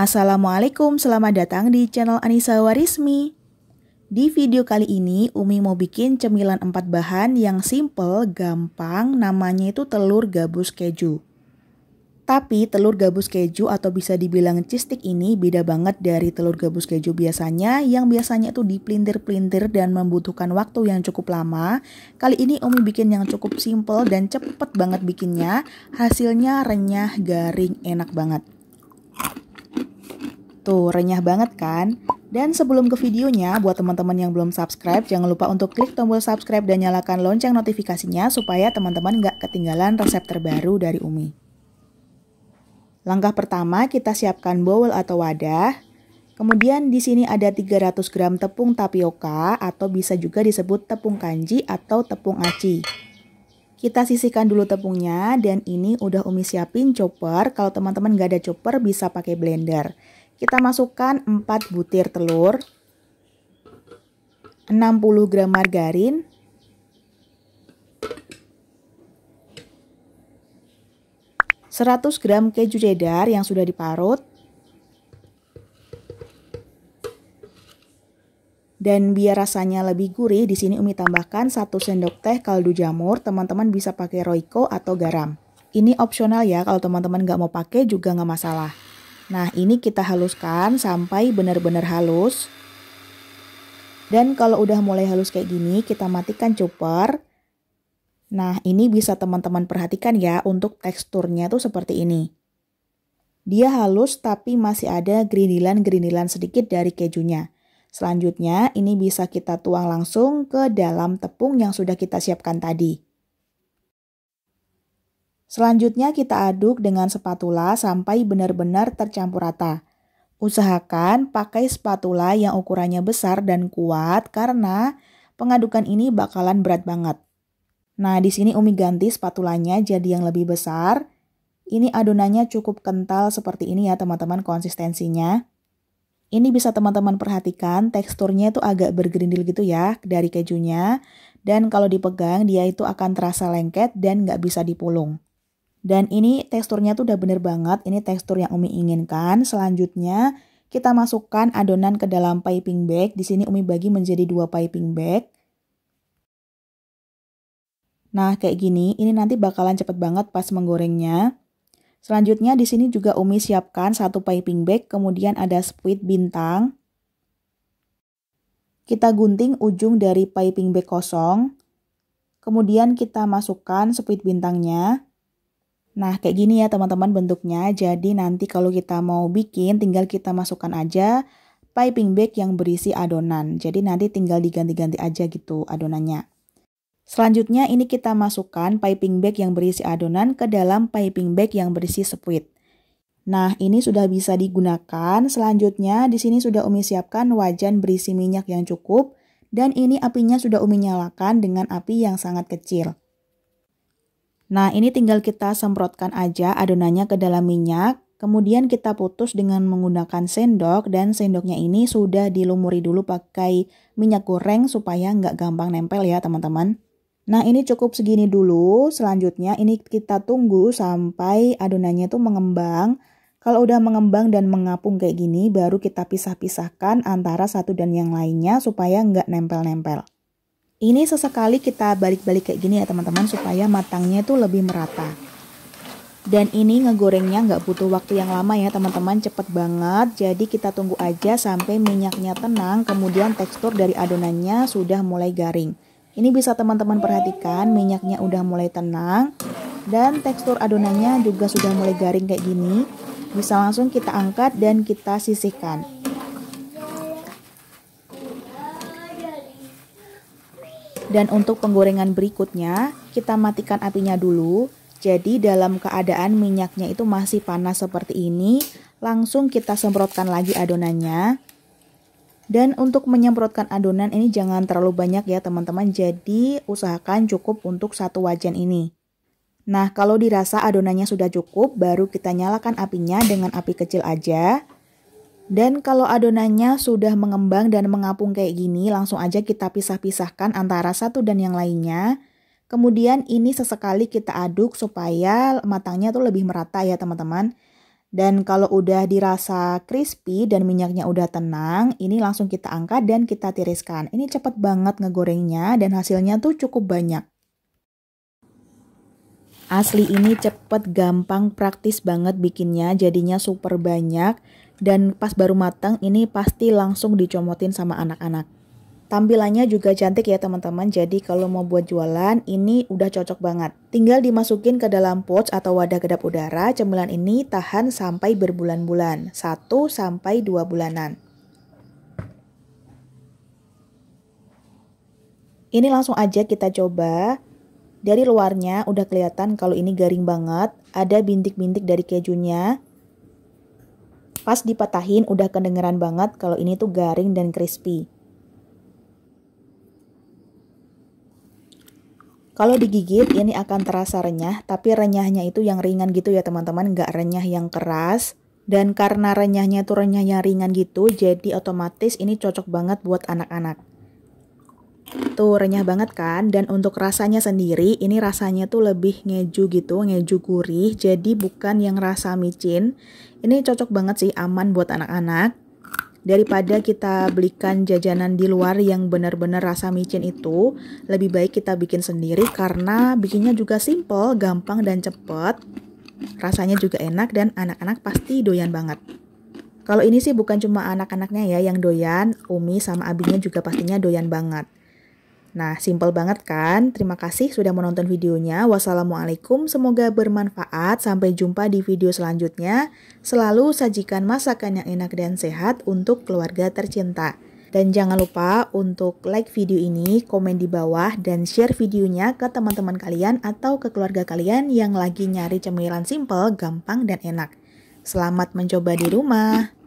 Assalamualaikum, selamat datang di channel Anissa Warismi. Di video kali ini, Umi mau bikin cemilan empat bahan yang simple, gampang, namanya itu telur gabus keju. Tapi telur gabus keju atau bisa dibilang cheese stick ini beda banget dari telur gabus keju biasanya yang biasanya itu dipelintir-pelintir dan membutuhkan waktu yang cukup lama. Kali ini Umi bikin yang cukup simple dan cepet banget bikinnya, hasilnya renyah, garing, enak banget. Tuh, renyah banget kan? Dan sebelum ke videonya, buat teman-teman yang belum subscribe, jangan lupa untuk klik tombol subscribe dan nyalakan lonceng notifikasinya supaya teman-teman nggak ketinggalan resep terbaru dari Umi. Langkah pertama, kita siapkan bowl atau wadah. Kemudian di sini ada 300 gram tepung tapioka atau bisa juga disebut tepung kanji atau tepung aci. Kita sisihkan dulu tepungnya dan ini udah Umi siapin chopper. Kalau teman-teman nggak ada chopper bisa pakai blender. Kita masukkan 4 butir telur, 60 gram margarin, seratus gram keju cheddar yang sudah diparut, Dan biar rasanya lebih gurih, di sini Umi tambahkan 1 sendok teh kaldu jamur. Teman-teman bisa pakai roiko atau garam. Ini opsional ya, kalau teman-teman nggak mau pakai juga nggak masalah. Nah, ini kita haluskan sampai benar-benar halus. Dan kalau udah mulai halus kayak gini, kita matikan chopper. Nah, ini bisa teman-teman perhatikan ya untuk teksturnya tuh seperti ini. Dia halus tapi masih ada gerindilan-gerindilan sedikit dari kejunya. Selanjutnya, ini bisa kita tuang langsung ke dalam tepung yang sudah kita siapkan tadi. Selanjutnya kita aduk dengan spatula sampai benar-benar tercampur rata. Usahakan pakai spatula yang ukurannya besar dan kuat karena pengadukan ini bakalan berat banget. Nah, di sini Umi ganti spatulanya jadi yang lebih besar. Ini adonannya cukup kental seperti ini ya teman-teman konsistensinya. Ini bisa teman-teman perhatikan teksturnya itu agak bergerindil gitu ya dari kejunya. Dan kalau dipegang dia itu akan terasa lengket dan nggak bisa dipulung. Dan ini teksturnya tuh udah bener banget, ini tekstur yang Umi inginkan. Selanjutnya kita masukkan adonan ke dalam piping bag. Di sini Umi bagi menjadi dua piping bag. Nah, kayak gini, ini nanti bakalan cepet banget pas menggorengnya. Selanjutnya di sini juga Umi siapkan satu piping bag, kemudian ada squid bintang. Kita gunting ujung dari piping bag kosong. Kemudian kita masukkan squid bintangnya. Nah, kayak gini ya teman-teman bentuknya. Jadi nanti kalau kita mau bikin, tinggal kita masukkan aja piping bag yang berisi adonan. Jadi nanti tinggal diganti-ganti aja gitu adonannya. Selanjutnya ini kita masukkan piping bag yang berisi adonan ke dalam piping bag yang berisi spuit. Nah, ini sudah bisa digunakan. Selanjutnya di sini sudah Umi siapkan wajan berisi minyak yang cukup dan ini apinya sudah Umi nyalakan dengan api yang sangat kecil. Nah, ini tinggal kita semprotkan aja adonannya ke dalam minyak, kemudian kita putus dengan menggunakan sendok dan sendoknya ini sudah dilumuri dulu pakai minyak goreng supaya nggak gampang nempel ya teman-teman. Nah ini cukup segini dulu, selanjutnya ini kita tunggu sampai adonannya itu mengembang. Kalau udah mengembang dan mengapung kayak gini baru kita pisah-pisahkan antara satu dan yang lainnya supaya nggak nempel-nempel. Ini sesekali kita balik-balik kayak gini ya teman-teman supaya matangnya itu lebih merata. Dan ini ngegorengnya nggak butuh waktu yang lama ya teman-teman, cepet banget. Jadi kita tunggu aja sampai minyaknya tenang, kemudian tekstur dari adonannya sudah mulai garing. Ini bisa teman-teman perhatikan, minyaknya udah mulai tenang dan tekstur adonannya juga sudah mulai garing kayak gini. Bisa langsung kita angkat dan kita sisihkan. Dan untuk penggorengan berikutnya, kita matikan apinya dulu. Jadi dalam keadaan minyaknya itu masih panas seperti ini, langsung kita semprotkan lagi adonannya. Dan untuk menyemprotkan adonan ini jangan terlalu banyak ya teman-teman, jadi usahakan cukup untuk satu wajan ini. Nah, kalau dirasa adonannya sudah cukup, baru kita nyalakan apinya dengan api kecil aja. Dan kalau adonannya sudah mengembang dan mengapung kayak gini, langsung aja kita pisah-pisahkan antara satu dan yang lainnya. Kemudian ini sesekali kita aduk supaya matangnya tuh lebih merata ya teman-teman. Dan kalau udah dirasa crispy dan minyaknya udah tenang, ini langsung kita angkat dan kita tiriskan. Ini cepet banget ngegorengnya dan hasilnya tuh cukup banyak. Asli ini cepet, gampang, praktis banget bikinnya, jadinya super banyak. Dan pas baru matang ini pasti langsung dicomotin sama anak-anak. Tampilannya juga cantik ya teman-teman, jadi kalau mau buat jualan ini udah cocok banget. Tinggal dimasukin ke dalam pouch atau wadah kedap udara, cemilan ini tahan sampai berbulan-bulan, 1 sampai 2 bulanan. Ini langsung aja kita coba. Dari luarnya udah kelihatan kalau ini garing banget, ada bintik-bintik dari kejunya. Pas dipatahin udah kedengeran banget kalau ini tuh garing dan crispy. Kalau digigit ini akan terasa renyah, tapi renyahnya itu yang ringan gitu ya teman-teman, nggak renyah yang keras. Dan karena renyahnya itu renyahnya ringan gitu, jadi otomatis ini cocok banget buat anak-anak. Tuh renyah banget kan dan untuk rasanya sendiri ini rasanya tuh lebih ngeju gitu, ngeju gurih jadi bukan yang rasa micin. Ini cocok banget sih aman buat anak-anak. Daripada kita belikan jajanan di luar yang benar-benar rasa micin itu, lebih baik kita bikin sendiri karena bikinnya juga simple, gampang dan cepet. Rasanya juga enak dan anak-anak pasti doyan banget. Kalau ini sih bukan cuma anak-anaknya ya yang doyan, Umi sama abinya juga pastinya doyan banget. Nah, simple banget kan? Terima kasih sudah menonton videonya. Wassalamualaikum, semoga bermanfaat. Sampai jumpa di video selanjutnya. Selalu sajikan masakan yang enak dan sehat untuk keluarga tercinta. Dan jangan lupa untuk like video ini, komen di bawah, dan share videonya ke teman-teman kalian atau ke keluarga kalian yang lagi nyari cemilan simple, gampang, dan enak. Selamat mencoba di rumah!